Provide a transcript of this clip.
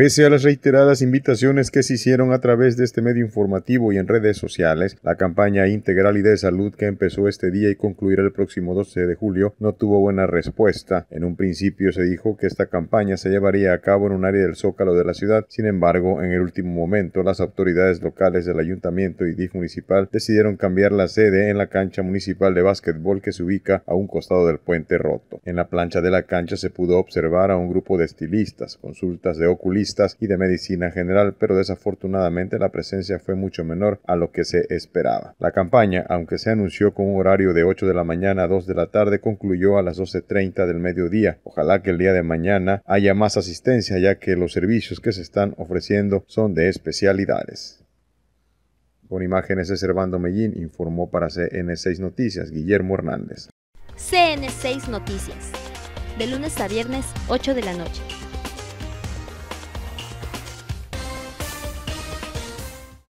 Pese a las reiteradas invitaciones que se hicieron a través de este medio informativo y en redes sociales, la campaña integral y de salud que empezó este día y concluirá el próximo 12 de julio no tuvo buena respuesta. En un principio se dijo que esta campaña se llevaría a cabo en un área del zócalo de la ciudad, sin embargo, en el último momento las autoridades locales del ayuntamiento y DIF municipal decidieron cambiar la sede en la cancha municipal de básquetbol que se ubica a un costado del puente roto. En la plancha de la cancha se pudo observar a un grupo de estilistas, consultas de oculistas, y de medicina general, pero desafortunadamente la presencia fue mucho menor a lo que se esperaba. La campaña, aunque se anunció con un horario de 8 de la mañana a 2 de la tarde, concluyó a las 12.30 del mediodía. Ojalá que el día de mañana haya más asistencia ya que los servicios que se están ofreciendo son de especialidades. Con imágenes de Servando Mellín informó para CN6 Noticias Guillermo Hernández. CN6 Noticias, de lunes a viernes 8 de la noche.